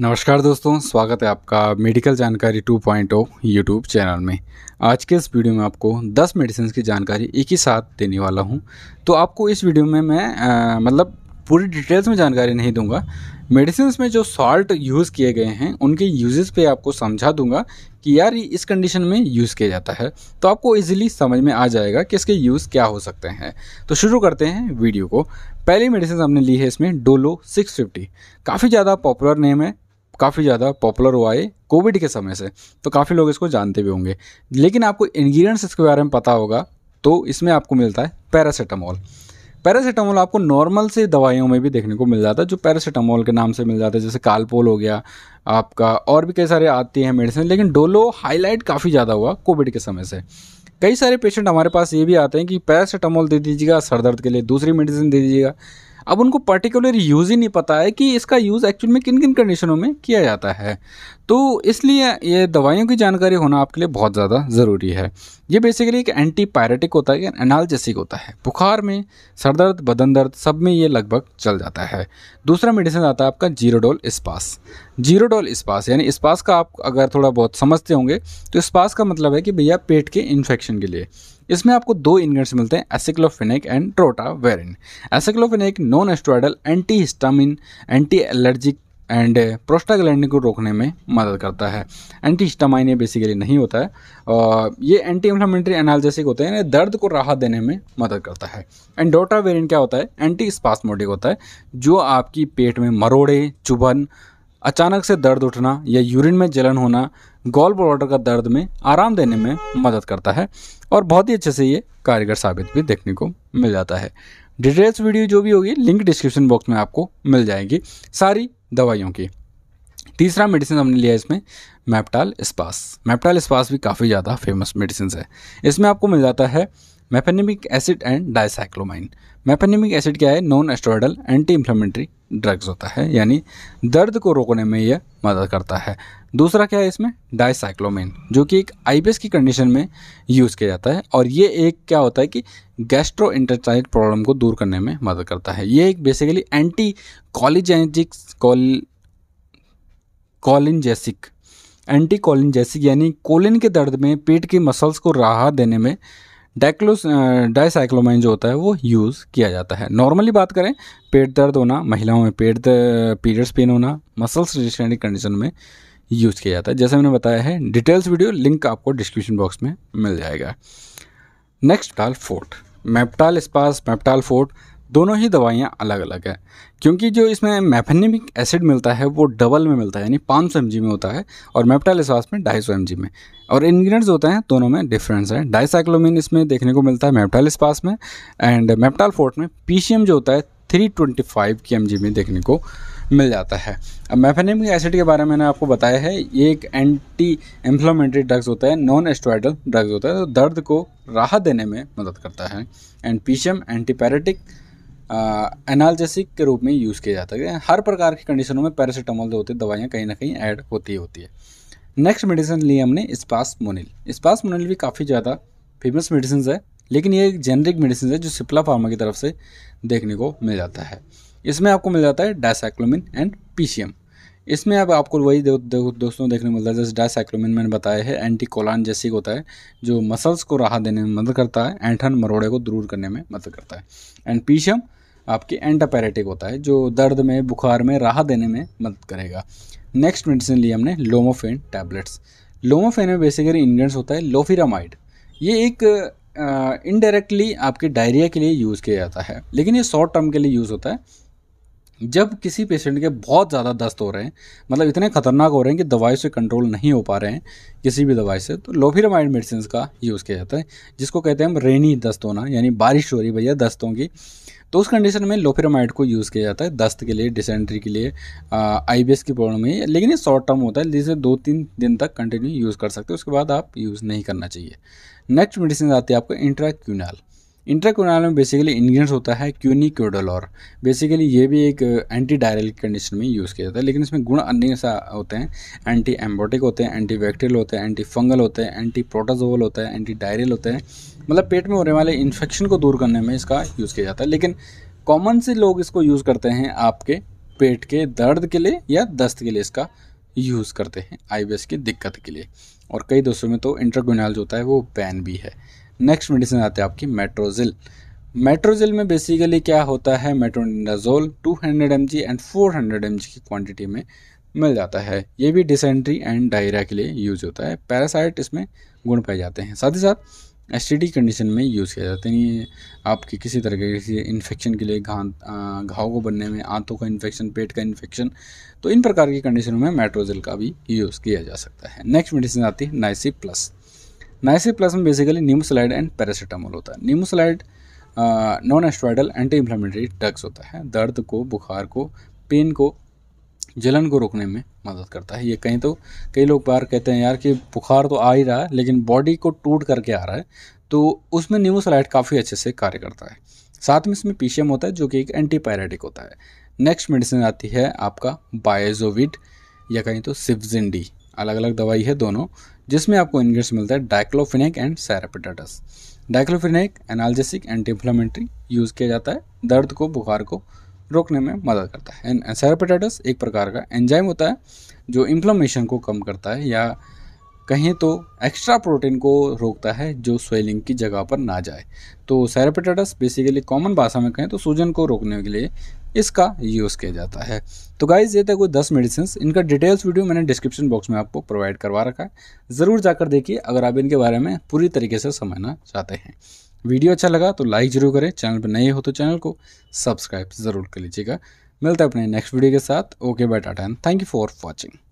नमस्कार दोस्तों स्वागत है आपका मेडिकल जानकारी 2.0 यूट्यूब चैनल में आज के इस वीडियो में आपको 10 मेडिसिन की जानकारी एक ही साथ देने वाला हूं तो आपको इस वीडियो में मैं आ, मतलब पूरी डिटेल्स में जानकारी नहीं दूंगा मेडिसिन में जो सॉल्ट यूज़ किए गए हैं उनके यूजेस पे आपको समझा दूंगा कि यार इस कंडीशन में यूज़ किया जाता है तो आपको इजीली समझ में आ जाएगा कि इसके यूज़ क्या हो सकते हैं तो शुरू करते हैं वीडियो को पहली मेडिसिन हमने ली है इसमें डोलो 650 काफ़ी ज़्यादा पॉपुलर नेम है काफ़ी ज़्यादा पॉपुलर हुआ है कोविड के समय से तो काफ़ी लोग इसको जानते भी होंगे लेकिन आपको इन्ग्रीडियंट्स इसके बारे में पता होगा तो इसमें आपको मिलता है पैरासीटामोल पैरासीटामोल आपको नॉर्मल से दवाइयों में भी देखने को मिल जाता है जो पैरासीटामोल के नाम से मिल जाता है जैसे कालपोल हो गया आपका और भी कई सारे आती हैं मेडिसिन लेकिन डोलो हाईलाइट काफ़ी ज़्यादा हुआ कोविड के समय से कई सारे पेशेंट हमारे पास ये भी आते हैं कि पैरासीटामोल दे दीजिएगा सर दर्द के लिए दूसरी मेडिसिन दे दीजिएगा अब उनको पर्टिकुलर यूज़ ही नहीं पता है कि इसका यूज़ एक्चुअल में किन किन कंडीशनों में किया जाता है तो इसलिए ये दवाइयों की जानकारी होना आपके लिए बहुत ज़्यादा ज़रूरी है ये बेसिकली एक एंटी पायरेटिक होता है एनालजेसिक होता है बुखार में सर दर्द बदन दर्द सब में ये लगभग चल जाता है दूसरा मेडिसिन आता है आपका जीरोडोल इस्पास जीरोडोल इस्पास यानी इस्पास का आप अगर थोड़ा बहुत समझते होंगे तो इस्पास का मतलब है कि भैया पेट के इन्फेक्शन के लिए इसमें आपको दो इन्ग्रेडिएंट्स मिलते हैं aceclofenac and drotaverine aceclofenac non steroidal anti histamine anti allergic and prostaglandin uh, को रोकने में मदद करता है एंटी हिस्टामाइन ये बेसिकली नहीं होता है और uh, ये एंटी इन्फ्लामेटरी एनालिसिक होते हैं दर्द को राहत देने में मदद करता है एंड डोटा वेरियंट क्या होता है एंटी स्पास्मोटिक होता है जो आपकी पेट में मरोड़े चुभन अचानक से दर्द उठना या यूरिन में जलन होना गॉल ब्लॉडर का दर्द में आराम देने में मदद करता है और बहुत ही अच्छे से ये कारगर साबित भी देखने को मिल जाता है डिटेल्स वीडियो जो भी होगी लिंक डिस्क्रिप्शन बॉक्स में आपको मिल जाएगी सारी दवाइयों की तीसरा मेडिसिन हमने लिया इसमें मैपटाल स्पास मैपटाल स्पास भी काफ़ी ज़्यादा फेमस मेडिसिन है इसमें आपको मिल जाता है mefenamic acid and dicyclomine mefenamic acid क्या है non steroidal anti inflammatory drugs होता है यानी दर्द को रोकने में यह मदद करता है दूसरा क्या है इसमें डायसाइक्लोमाइन जो कि एक आईबीएस की कंडीशन में यूज़ किया जाता है और ये एक क्या होता है कि गैस्ट्रो इंटेस्टाइल प्रॉब्लम को दूर करने में मदद करता है ये एक बेसिकली एंटी कॉलिजेंजिक कॉल कॉलिनजेसिक एंटी कॉलिनजेसिक यानी कोलिन के दर्द में पेट की मसल्स को राहत देने में डाइक्लोस डाइसाइक्लोमाइन uh, जो होता है वो यूज़ किया जाता है नॉर्मली बात करें पेट दर्द होना महिलाओं में पेट पीरियड्स पेन होना मसल्स रिलेटेड कंडीशन में यूज़ किया जाता है जैसे मैंने बताया है डिटेल्स वीडियो लिंक आपको डिस्क्रिप्शन बॉक्स में मिल जाएगा नेक्स्ट डाल फोर्ट मैपटाल स्पास मैपटाल फोर्ट दोनों ही दवाइयाँ अलग अलग है क्योंकि जो इसमें मैफेनिमिक एसिड मिलता है वो डबल में मिलता है यानी पाँच सौ में होता है और मेप्टालिसवास में ढाई सौ में और इन्ग्रीडियंट्स होते हैं दोनों में डिफरेंस है डाइसाइक्लोमिन इसमें देखने को मिलता है स्पास में एंड मेप्टाल फोर्ट में पी जो होता है थ्री ट्वेंटी फाइव के एम जी में देखने को मिल जाता है अब मैफेनिमिक एसिड के बारे में मैंने आपको बताया है ये एक एंटी इन्फ्लोमेंट्री ड्रग्स होता है नॉन एस्टोइडल ड्रग्स होता है तो दर्द को राहत देने में मदद करता है एंड पीशियम एंटीपैरेटिक एनाल्जेसिक के रूप में यूज़ किया जाता है हर प्रकार की कंडीशनों में पैरासीटामोल जो होती हैं दवाइयाँ कहीं ना कहीं ऐड होती ही होती है नेक्स्ट मेडिसिन ली हमने स्पास मोनिल स्पास मोनिल भी काफ़ी ज़्यादा फेमस मेडिसिन है लेकिन ये एक जेनरिक मेडिसिन है जो सिप्ला फार्मा की तरफ से देखने को मिल जाता है इसमें आपको मिल जाता है डायसाइक्लोमिन एंड पी इसमें अब आपको वही दो, दो, दोस्तों देखने को मिलता है जैसे डायसाइक्लोमिन मैंने बताया है एंटी कोलान जैसी होता है जो मसल्स को राहत देने में मदद करता है एंठन मरोड़े को दूर करने में मदद करता है एंड पीशियम आपके एंटापैरेटिक होता है जो दर्द में बुखार में राहत देने में मदद करेगा नेक्स्ट मेडिसिन लिया हमने लोमोफेन टैबलेट्स लोमोफेन में बेसिकली इंग्रेडिएंट्स होता है लोफिरामाइड ये एक इनडायरेक्टली आपके डायरिया के लिए यूज़ किया जाता है लेकिन ये शॉर्ट टर्म के लिए यूज़ होता है जब किसी पेशेंट के बहुत ज़्यादा दस्त हो रहे हैं मतलब इतने खतरनाक हो रहे हैं कि दवाई से कंट्रोल नहीं हो पा रहे हैं किसी भी दवाई से तो लोफिरामाइड मेडिसिन का यूज़ किया जाता है जिसको कहते हैं हम रेनी दस्त होना यानी बारिश हो रही भैया दस्तों की तो उस कंडीशन में लोफिरामाइड को यूज़ किया जाता है दस्त के लिए डिसेंट्री के लिए आई बी एस की प्रॉब्लम है लेकिन ये शॉर्ट टर्म होता है जिसे दो तीन दिन तक कंटिन्यू यूज़ कर सकते हैं उसके बाद आप यूज़ नहीं करना चाहिए नेक्स्ट मेडिसिन आती है आपको इंट्राक्यूनल इंट्राकोनाल में बेसिकली इन्ग्रीडियंट्स होता है क्यूनिक्योडोलॉर बेसिकली ये भी एक एंटी डायरल कंडीशन में यूज़ किया जाता है लेकिन इसमें गुण अन्य सा होते हैं एंटी एम्बोटिक होते हैं एंटी बैक्टीरियल होते हैं एंटी फंगल होते हैं एंटी प्रोटाजोवल होता है एंटी डायरियल होते हैं मतलब पेट में होने वाले इन्फेक्शन को दूर करने में इसका यूज़ किया जाता है लेकिन कॉमन से लोग इसको यूज़ करते हैं आपके पेट के दर्द के लिए या दस्त के लिए इसका यूज़ करते हैं आई की दिक्कत के लिए और कई दोस्तों में तो इंट्राक्यूनाल जो होता है वो पैन भी है नेक्स्ट मेडिसिन आते हैं आपकी मेट्रोजिल मेट्रोजिल में बेसिकली क्या होता है metronidazole 200 hundred M and 400 hundred M की क्वांटिटी में मिल जाता है ये भी डिसेंट्री एंड डायरिया के लिए यूज होता है पैरासाइट इसमें गुण पाए जाते हैं साथ ही साथ एसिडी कंडीशन में यूज़ किया जाता है यानी आपके किसी तरह के किसी इन्फेक्शन के लिए घात घाव को बनने में आंतों का इन्फेक्शन पेट का इन्फेक्शन तो इन प्रकार की कंडीशनों में मेट्रोजिल का भी यूज़ किया जा सकता है नेक्स्ट मेडिसिन आती है नाइसी प्लस नाइसिल प्लस में बेसिकली नीमोसलाइड एंड पैरासीटामोल होता है nimesulide non steroidal anti inflammatory drugs होता है दर्द को बुखार को पेन को जलन को रोकने में मदद करता है ये कहीं तो कई लोग बार कहते हैं यार कि बुखार तो आ ही रहा है लेकिन बॉडी को टूट करके आ रहा है तो उसमें नीमोसलाइड काफ़ी अच्छे से कार्य करता है साथ में इसमें पीशियम होता है जो कि एक एंटीपायरेटिक होता है नेक्स्ट मेडिसिन आती है आपका बायोजोविड या कहीं तो सिफ्जिन डी अलग अलग दवाई है दोनों जिसमें आपको इन्ग्रीडियंट्स मिलता है diclofenac and serratiopeptidase diclofenac analgesic anti inflammatory use किया जाता है दर्द को बुखार को रोकने में मदद करता है एंड सैरापिटाटस एक प्रकार का एंजाइम होता है जो इन्फ्लामेशन को कम करता है या कहीं तो एक्स्ट्रा प्रोटीन को रोकता है जो स्वेलिंग की जगह पर ना जाए तो सैरापेटाटस बेसिकली कॉमन भाषा में कहें तो सूजन को रोकने के लिए इसका यूज़ किया जाता है तो गाइज ये थे कोई दस मेडिसिन इनका डिटेल्स वीडियो मैंने डिस्क्रिप्शन बॉक्स में आपको प्रोवाइड करवा रखा है ज़रूर जाकर देखिए अगर आप इनके बारे में पूरी तरीके से समझना चाहते हैं वीडियो अच्छा लगा तो लाइक जरूर करें चैनल पर नए हो तो चैनल को सब्सक्राइब ज़रूर कर लीजिएगा मिलते हैं अपने नेक्स्ट वीडियो के साथ okay bye tata and thank you for watching